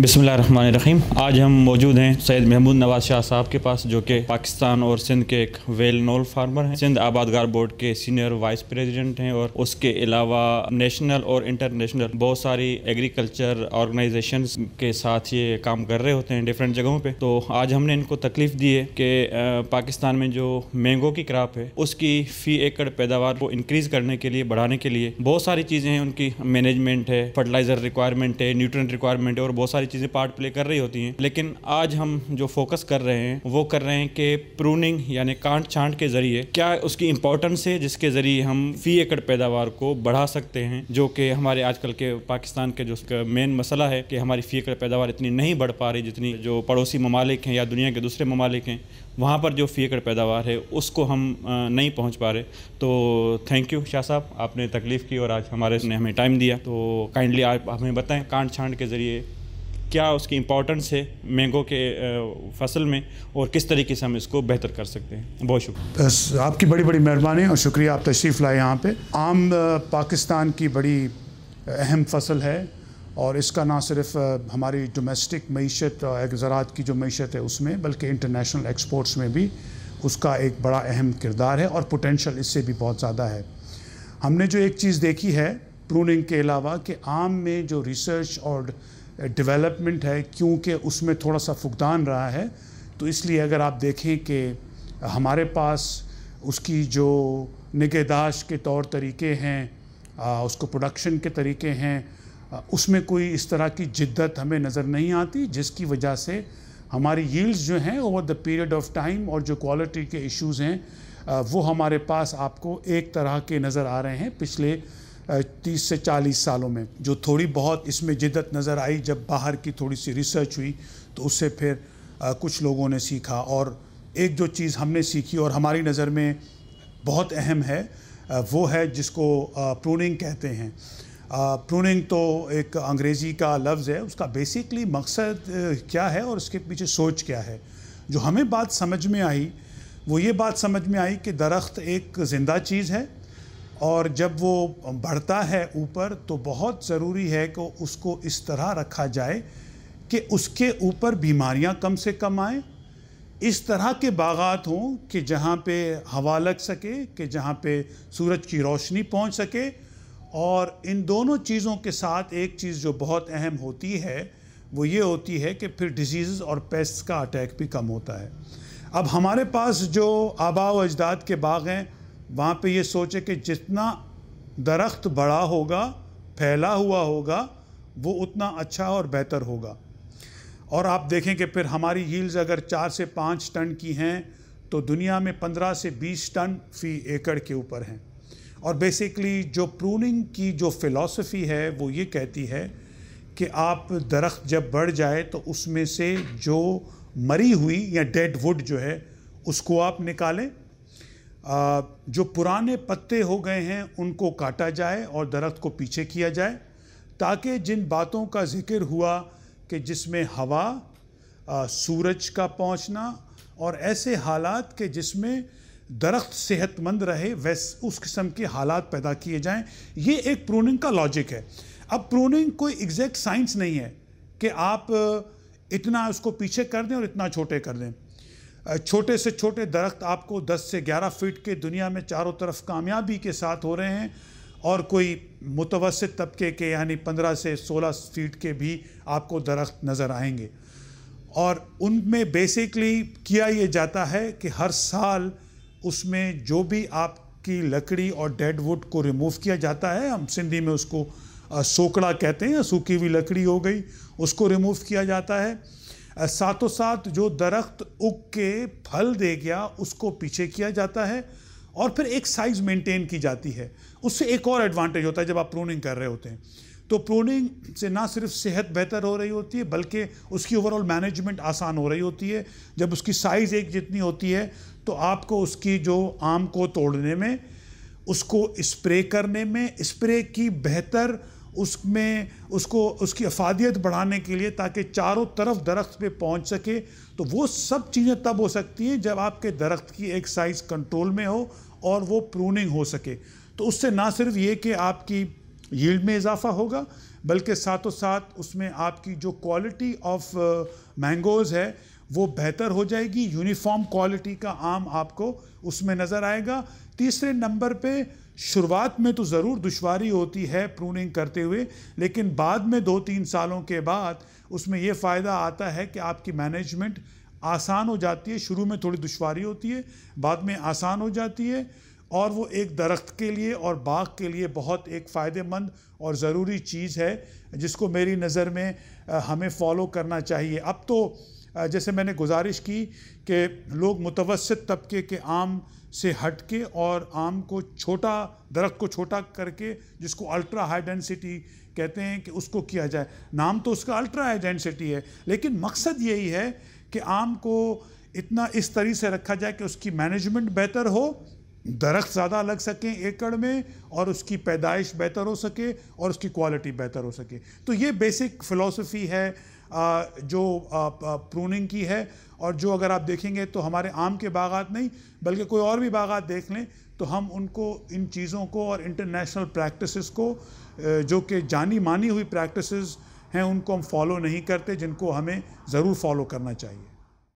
बिसमीम आज हम मौजूद हैं सैयद महमूद नवाज शाह साहब के पास जो कि पाकिस्तान और सिंध के एक वेल नोल फार्मर हैं सिंध आबादगार बोर्ड के सीनियर वाइस प्रेसिडेंट हैं और उसके अलावा नेशनल और इंटरनेशनल बहुत सारी एग्रीकल्चर ऑर्गेनाइजेशन के साथ ये काम कर रहे होते हैं डिफरेंट जगहों पर तो आज हमने इनको तकलीफ दी है कि पाकिस्तान में जो मैंगो की क्राप है उसकी फ़ी एकड़ पैदावार को इनक्रीज़ करने के लिए बढ़ाने के लिए बहुत सारी चीज़ें हैं उनकी मैनेजमेंट है फर्टिलाइज़र रिक्वायरमेंट है न्यूट्रन रिक्वायरमेंट है और बहुत सारी सारी चीज़ें पार्ट प्ले कर रही होती हैं लेकिन आज हम जो फोकस कर रहे हैं वो कर रहे हैं कि प्रूनिंग यानी कांट छांट के ज़रिए क्या उसकी इंपॉर्टेंस है जिसके ज़रिए हम फी एकड़ पैदावार को बढ़ा सकते हैं जो कि हमारे आजकल के पाकिस्तान के जो उसका मेन मसला है कि हमारी फी एकड़ पैदावार इतनी नहीं बढ़ पा रही जितनी जो पड़ोसी ममालिक हैं या दुनिया के दूसरे ममालिक हैं वहाँ पर जो फी एकड़ पैदावार है उसको हम नहीं पहुँच पा रहे तो थैंक यू शाह साहब आपने तकलीफ़ की और आज हमारे ने हमें टाइम दिया तो काइंडली आप हमें बताएं कांड छांट के ज़रिए क्या उसकी इम्पोर्टेंस है मैंगो के फसल में और किस तरीके से हम इसको बेहतर कर सकते हैं बहुत शुक्रिया आपकी बड़ी बड़ी मेहरबानी और शुक्रिया आप तशरीफ़ लाए यहाँ पे आम पाकिस्तान की बड़ी अहम फसल है और इसका ना सिर्फ हमारी डोमेस्टिक मीशत ज़रात की जो मीशत है उसमें बल्कि इंटरनेशनल एक्सपोर्ट्स में भी उसका एक बड़ा अहम किरदार है और पोटेंशल इससे भी बहुत ज़्यादा है हमने जो एक चीज़ देखी है प्रूनिंग के अलावा कि आम में जो रिसर्च और डेवलपमेंट है क्योंकि उसमें थोड़ा सा फुकदान रहा है तो इसलिए अगर आप देखें कि हमारे पास उसकी जो निगहदाश के तौर तरीके हैं उसको प्रोडक्शन के तरीके हैं उसमें कोई इस तरह की जिद्दत हमें नज़र नहीं आती जिसकी वजह से हमारी यील्ड्स जो हैं over the period of time और जो क्वालिटी के इश्यूज हैं वो हमारे पास आपको एक तरह के नज़र आ रहे हैं पिछले तीस से चालीस सालों में जो थोड़ी बहुत इसमें जिदत नज़र आई जब बाहर की थोड़ी सी रिसर्च हुई तो उससे फिर कुछ लोगों ने सीखा और एक जो चीज़ हमने सीखी और हमारी नज़र में बहुत अहम है वो है जिसको प्रूनिंग कहते हैं प्रूनिंग तो एक अंग्रेज़ी का लफ्ज़ है उसका बेसिकली मकसद क्या है और उसके पीछे सोच क्या है जो हमें बात समझ में आई वो ये बात समझ में आई कि दरख्त एक ज़िंदा चीज़ है और जब वो बढ़ता है ऊपर तो बहुत ज़रूरी है कि उसको इस तरह रखा जाए कि उसके ऊपर बीमारियां कम से कम आएँ इस तरह के बागात हों कि जहाँ पे हवा लग सके कि जहाँ पे सूरज की रोशनी पहुँच सके और इन दोनों चीज़ों के साथ एक चीज़ जो बहुत अहम होती है वो ये होती है कि फिर डिजीज़ और पेस्ट का अटैक भी कम होता है अब हमारे पास जो आबा व अजदाद के बाग हैं वहाँ पे ये सोचे कि जितना दरख्त बड़ा होगा फैला हुआ होगा वो उतना अच्छा और बेहतर होगा और आप देखें कि फिर हमारी हील्स अगर चार से पाँच टन की हैं तो दुनिया में पंद्रह से बीस टन फी एकड़ के ऊपर हैं और बेसिकली जो प्रूनिंग की जो फ़िलासफ़ी है वो ये कहती है कि आप दरख्त जब बढ़ जाए तो उसमें से जो मरी हुई या डेड वुड जो है उसको आप निकालें जो पुराने पत्ते हो गए हैं उनको काटा जाए और दरख्त को पीछे किया जाए ताकि जिन बातों का जिक्र हुआ कि जिसमें हवा सूरज का पहुंचना और ऐसे हालात के जिसमें दरख्त सेहतमंद रहे वैस उस किस्म के हालात पैदा किए जाएं ये एक प्रोनिंग का लॉजिक है अब प्रोनिंग कोई एग्जैक्ट साइंस नहीं है कि आप इतना उसको पीछे कर दें और इतना छोटे कर दें छोटे से छोटे दरख्त आपको 10 से 11 फीट के दुनिया में चारों तरफ कामयाबी के साथ हो रहे हैं और कोई मुतवसत तबके के यानी 15 से 16 फीट के भी आपको दरख्त नज़र आएंगे और उनमें बेसिकली किया ये जाता है कि हर साल उसमें जो भी आपकी लकड़ी और डेड वुड को रिमूव किया जाता है हम सिंधी में उसको सोकड़ा कहते हैं सूखी हुई लकड़ी हो गई उसको रिमूव किया जाता है साथों साथ जो दरख्त उग के फल दे गया उसको पीछे किया जाता है और फिर एक साइज़ मेंटेन की जाती है उससे एक और एडवांटेज होता है जब आप प्रोनिंग कर रहे होते हैं तो प्रोनिंग से ना सिर्फ सेहत बेहतर हो रही होती है बल्कि उसकी ओवरऑल मैनेजमेंट आसान हो रही होती है जब उसकी साइज़ एक जितनी होती है तो आपको उसकी जो आम को तोड़ने में उसको स्प्रे करने में स्प्रे की बेहतर उसमें उसको उसकी अफादियत बढ़ाने के लिए ताकि चारों तरफ दरख्त पे पहुंच सके तो वो सब चीज़ें तब हो सकती हैं जब आपके दरख्त की एक साइज़ कंट्रोल में हो और वो प्रूनिंग हो सके तो उससे ना सिर्फ ये कि आपकी यील्ड में इजाफा होगा बल्कि साथों साथ उसमें आपकी जो क्वालिटी ऑफ मैंगोज़ है वो बेहतर हो जाएगी यूनिफॉर्म क्वालिटी का आम आपको उसमें नज़र आएगा तीसरे नंबर पे शुरुआत में तो ज़रूर दुशारी होती है प्रूनिंग करते हुए लेकिन बाद में दो तीन सालों के बाद उसमें ये फ़ायदा आता है कि आपकी मैनेजमेंट आसान हो जाती है शुरू में थोड़ी दुशारी होती है बाद में आसान हो जाती है और वो एक दरख्त के लिए और बाग के लिए बहुत एक फ़ायदेमंद और ज़रूरी चीज़ है जिसको मेरी नज़र में हमें फॉलो करना चाहिए अब तो जैसे मैंने गुजारिश की कि लोग मुतवसत तबके के आम से हट के और आम को छोटा दरख्त को छोटा करके जिसको अल्ट्रा हाई डेंसिटी कहते हैं कि उसको किया जाए नाम तो उसका अल्ट्रा हाई डेंसिटी है लेकिन मकसद यही है कि आम को इतना इस तरीके से रखा जाए कि उसकी मैनेजमेंट बेहतर हो दरख्त ज़्यादा लग सकें एकड़ में और उसकी पैदाइश बेहतर हो सके और उसकी क्वालिटी बेहतर हो सके तो ये बेसिक फ़िलासफ़ी है जो प्रूनिंग की है और जो अगर आप देखेंगे तो हमारे आम के बागात नहीं बल्कि कोई और भी बागात देख लें तो हम उनको इन चीज़ों को और इंटरनेशनल प्रैक्टिसेस को जो कि जानी मानी हुई प्रैक्टिसेस हैं उनको हम फॉलो नहीं करते जिनको हमें ज़रूर फॉलो करना चाहिए